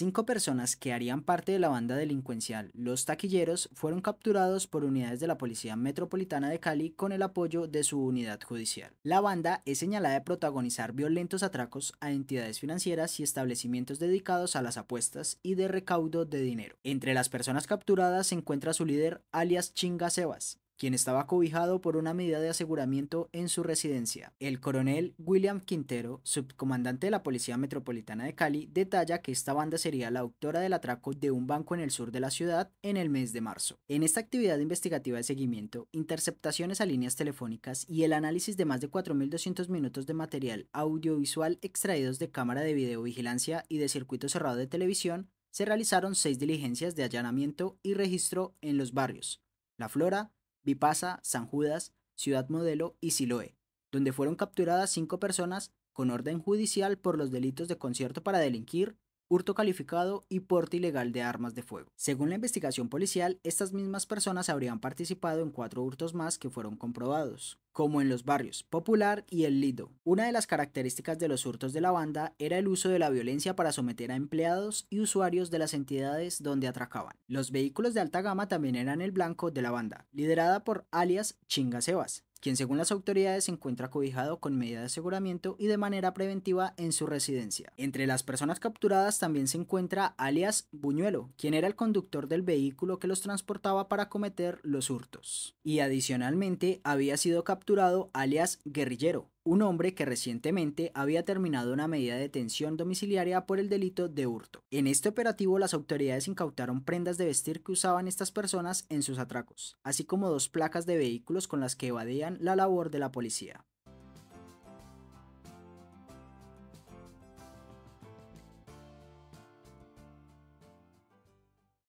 Cinco personas que harían parte de la banda delincuencial Los Taquilleros fueron capturados por unidades de la Policía Metropolitana de Cali con el apoyo de su unidad judicial. La banda es señalada de protagonizar violentos atracos a entidades financieras y establecimientos dedicados a las apuestas y de recaudo de dinero. Entre las personas capturadas se encuentra su líder alias Chinga Sebas, quien estaba cobijado por una medida de aseguramiento en su residencia. El coronel William Quintero, subcomandante de la Policía Metropolitana de Cali, detalla que esta banda sería la autora del atraco de un banco en el sur de la ciudad en el mes de marzo. En esta actividad investigativa de seguimiento, interceptaciones a líneas telefónicas y el análisis de más de 4.200 minutos de material audiovisual extraídos de cámara de videovigilancia y de circuito cerrado de televisión, se realizaron seis diligencias de allanamiento y registro en los barrios La Flora, pasa San Judas, Ciudad Modelo y Siloe, donde fueron capturadas cinco personas con orden judicial por los delitos de concierto para delinquir, hurto calificado y porte ilegal de armas de fuego. Según la investigación policial, estas mismas personas habrían participado en cuatro hurtos más que fueron comprobados, como en los barrios Popular y El Lido. Una de las características de los hurtos de la banda era el uso de la violencia para someter a empleados y usuarios de las entidades donde atracaban. Los vehículos de alta gama también eran el blanco de la banda, liderada por alias Sebas quien según las autoridades se encuentra cobijado con medida de aseguramiento y de manera preventiva en su residencia. Entre las personas capturadas también se encuentra alias Buñuelo, quien era el conductor del vehículo que los transportaba para cometer los hurtos. Y adicionalmente había sido capturado alias Guerrillero, un hombre que recientemente había terminado una medida de detención domiciliaria por el delito de hurto. En este operativo las autoridades incautaron prendas de vestir que usaban estas personas en sus atracos, así como dos placas de vehículos con las que evadían la labor de la policía.